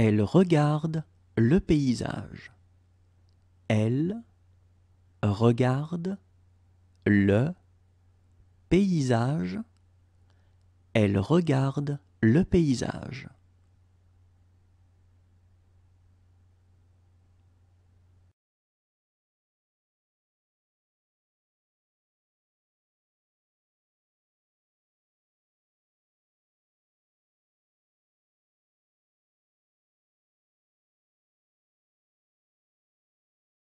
Elle regarde le paysage. Elle regarde le paysage. Elle regarde le paysage.